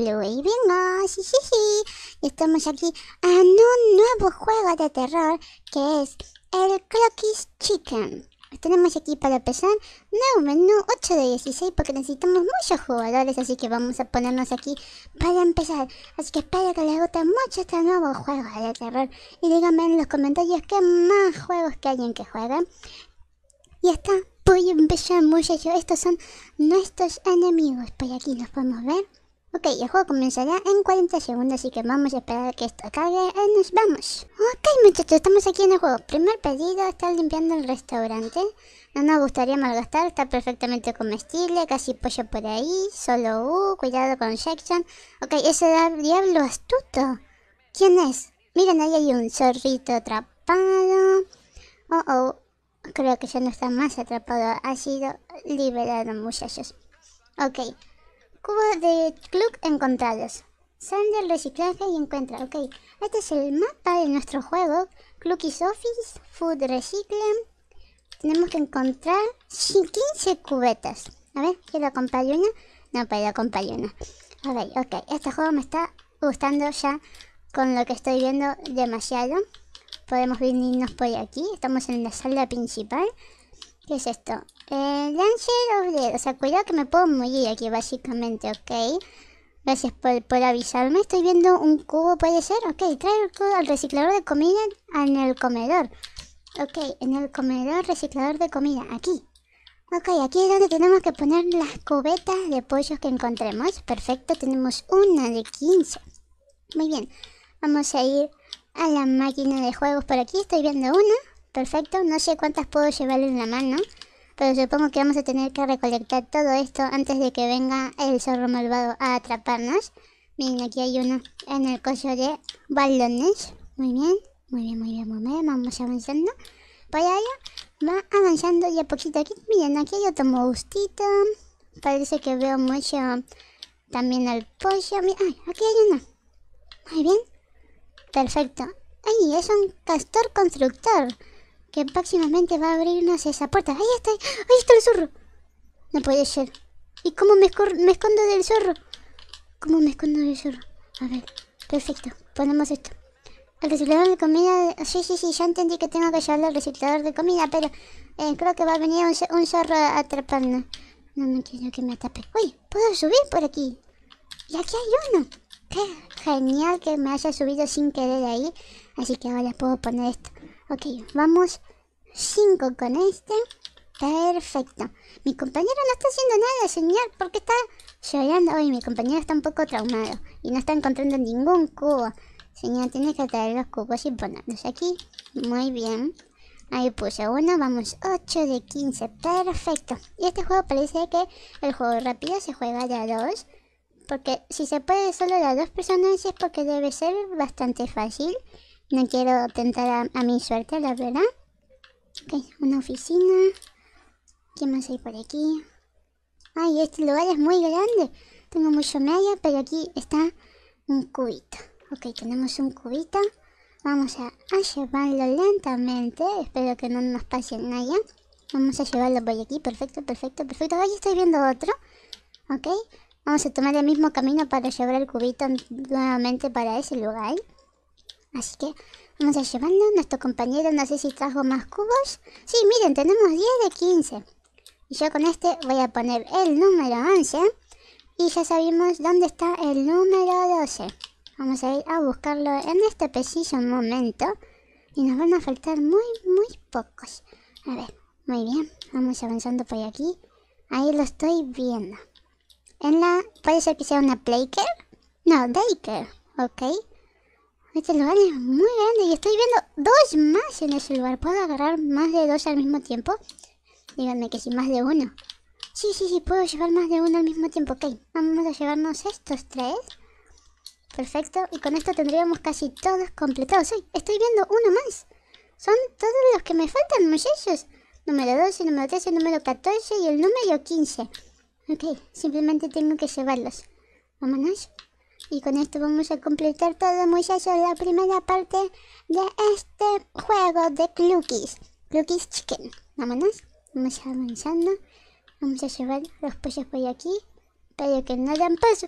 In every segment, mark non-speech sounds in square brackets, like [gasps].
y e, estamos aquí a un nuevo juego de terror que es el Croquis Chicken. Tenemos aquí para empezar nuevo menú 8 de 16 porque necesitamos muchos jugadores, así que vamos a ponernos aquí para empezar. Así que espero que les guste mucho este nuevo juego de terror y díganme en los comentarios qué más juegos que alguien que juega. Y está voy a empezar muchachos, estos son nuestros enemigos, por aquí nos podemos ver. Ok, el juego comenzará en 40 segundos, así que vamos a esperar a que esto acabe y eh, nos vamos. Ok, muchachos, estamos aquí en el juego. Primer pedido, estar limpiando el restaurante. No nos gustaría malgastar, está perfectamente comestible, casi pollo por ahí, solo U, cuidado con Jackson. Ok, ese diablo astuto. ¿Quién es? Miren, ahí hay un zorrito atrapado. Oh, oh, creo que ya no está más atrapado, ha sido liberado, muchachos. Ok. Cubos de club encontrados. son reciclaje y encuentra. Ok, este es el mapa de nuestro juego. Clucky's Office, Food Recycle. Tenemos que encontrar 15 cubetas. A ver, quiero acompañar una. No puedo acompañar una. A ver, ok. Este juego me está gustando ya con lo que estoy viendo demasiado. Podemos venirnos por aquí. Estamos en la sala principal. ¿Qué es esto? Eh, Lancer of o sea, cuidado que me puedo morir aquí básicamente, ¿ok? Gracias por, por avisarme, estoy viendo un cubo, puede ser, ok, trae el cubo al reciclador de comida en el comedor. Ok, en el comedor, reciclador de comida, aquí. Ok, aquí es donde tenemos que poner las cubetas de pollos que encontremos. Perfecto, tenemos una de 15. Muy bien, vamos a ir a la máquina de juegos por aquí. Estoy viendo una. Perfecto, no sé cuántas puedo llevar en la mano pero supongo que vamos a tener que recolectar todo esto antes de que venga el zorro malvado a atraparnos. Miren, aquí hay uno en el coche de balones. Muy bien, muy bien, muy bien, muy bien. Vamos avanzando. Para allá va avanzando ya poquito aquí. Miren, aquí hay otro mostito. Parece que veo mucho también al pollo. aquí hay uno. Muy bien. Perfecto. Ay, es un castor constructor que próximamente va a abrirnos esa puerta. Ahí está, ahí está el zorro. No puede ser. ¿Y cómo me, me escondo del zorro? ¿Cómo me escondo del zorro? A ver, perfecto. Ponemos esto. El reciclador de comida... Sí, sí, sí, ya entendí que tengo que llevarle al reciclador de comida, pero eh, creo que va a venir un, zorro a atraparme. No, no quiero que me atrape. Uy, ¿puedo subir por aquí? Y aquí hay uno. genial que me haya subido sin querer ahí. Así que ahora puedo poner esto. Ok, vamos 5 con este. Perfecto. Mi compañero no está haciendo nada, señor. porque está llorando? Hoy mi compañero está un poco traumado. Y no está encontrando ningún cubo. Señor, tienes que traer los cubos y ponerlos aquí. Muy bien. Ahí puse uno, vamos 8 de 15, perfecto. Y este juego parece que el juego rápido se juega de a dos. Porque si se puede solo de a dos personas es porque debe ser bastante fácil. No quiero tentar a, mi suerte, la verdad. Ok, una oficina. ¿Qué más hay por aquí? Ay, este lugar es muy grande. Tengo mucho medio, pero aquí está un cubito. Ok, tenemos un cubito. Vamos a, llevarlo lentamente. Espero que no nos pase nadie. Vamos a llevarlo por aquí. Perfecto, perfecto, perfecto. Ahí estoy viendo otro. Ok. Vamos a tomar el mismo camino para llevar el cubito nuevamente para ese lugar. Así que vamos a llevarlo. Nuestro compañero no sé si trajo más cubos. Sí, miren, tenemos 10 de 15. Y yo con este voy a poner el número 11. Y ya sabemos dónde está el número 12. Vamos a ir a buscarlo en este preciso momento. Y nos van a faltar muy, muy pocos. A ver, muy bien. Vamos avanzando por aquí. Ahí lo estoy viendo. En la... Puede ser que sea una player. No, dayker. Ok. Este lugar es muy grande y estoy viendo dos más en ese lugar. ¿Puedo agarrar más de dos al mismo tiempo? Díganme que sí, más de uno. Sí, sí, sí, puedo llevar más de uno al mismo tiempo. Ok, vamos a llevarnos estos tres. Perfecto, y con esto tendríamos casi todos completados. estoy viendo uno más. Son todos los que me faltan, muchachos. Número 12, número 13, número 14 y el número 15. Ok, simplemente tengo que llevarlos. Vámonos. Y con esto vamos a completar todo muchachos la primera parte de este juego de Cluckies Cluckies Chicken. Vámonos. Vamos avanzando. Vamos a llevar los pollos por aquí. Pero que no dan paso.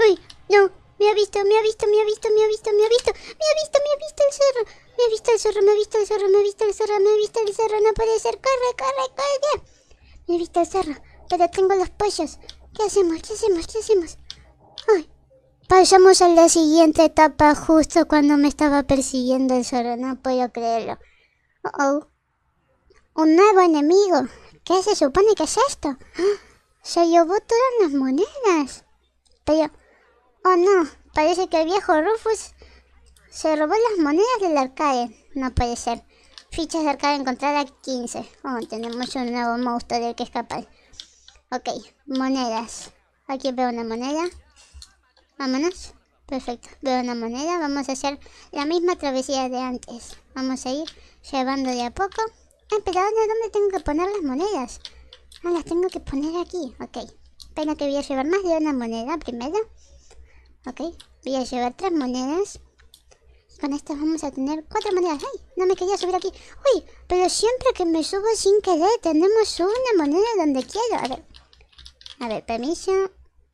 ¡Uy! ¡No! Me ha visto, me ha visto, me ha visto, me ha visto, me ha visto. Me ha visto, me ha visto el cerro Me ha visto el cerro me ha visto el cerro me ha visto el cerro me ha visto el cerro No puede ser. Corre, corre, corre. Me ha visto el cerro Pero tengo los pollos. ¿Qué hacemos? ¿Qué hacemos? ¿Qué hacemos? Pasamos a la siguiente etapa justo cuando me estaba persiguiendo el zorro, no puedo creerlo. ¡Oh, -oh. Un nuevo enemigo. ¿Qué se supone que es esto? [gasps] Se llevó todas las monedas. Pero... Oh no, parece que el viejo Rufus se robó las monedas del arcade. No puede ser. Fichas de arcade encontrada 15. Oh, tenemos un nuevo monstruo del que escapar. Ok, monedas. Aquí veo una moneda. Vámonos. Perfecto. De una moneda. Vamos a hacer la misma travesía de antes. Vamos a ir llevando de a poco. Ah, pero ¿dónde, ¿dónde tengo que poner las monedas? Ah, las tengo que poner aquí. Ok. Pena que voy a llevar más de una moneda primero. Ok. Voy a llevar tres monedas. Con estas vamos a tener cuatro monedas. ¡Ay! No me quería subir aquí. ¡Uy! Pero siempre que me subo sin querer tenemos una moneda donde quiero. A ver. A ver, permiso.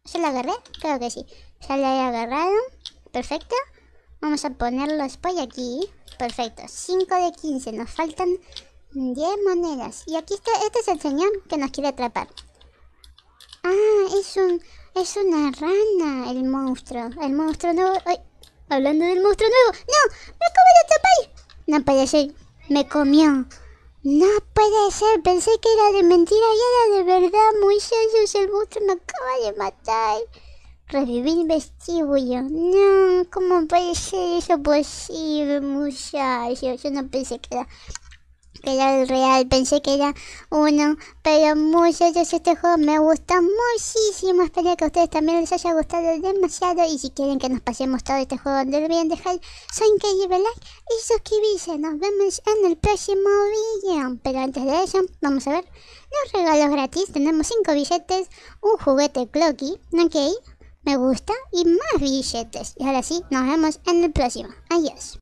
¿Se la agarré? Creo que sí. Ya la he agarrado. Perfecto. Vamos a ponerlo después aquí. Perfecto. 5 de 15. Nos faltan 10 monedas. Y aquí está. Este es el señor que nos quiere atrapar. Ah, es un... Es una rana el monstruo. El monstruo nuevo... hablando del monstruo nuevo. ¡No! ¡Me comió de atrapar! No puede ser. Me comió. No puede ser, pensé que era de mentira y era de verdad. muchachos. el monstruo me acaba de matar. Revivir vestibulo. No, ¿cómo puede ser eso posible, muchachos? Yo no pensé que era que era el real, pensé que era uno, pero muchachos, este juego me gusta muchísimo, espero que a ustedes también les haya gustado demasiado y si quieren que nos pasemos todo este juego no olviden dejar su increíble like y suscribirse, nos vemos en el próximo video, pero antes de eso, vamos a ver los regalos gratis, tenemos 5 billetes, un juguete clocky, ok, me gusta y más billetes, y ahora sí, nos vemos en el próximo, adiós.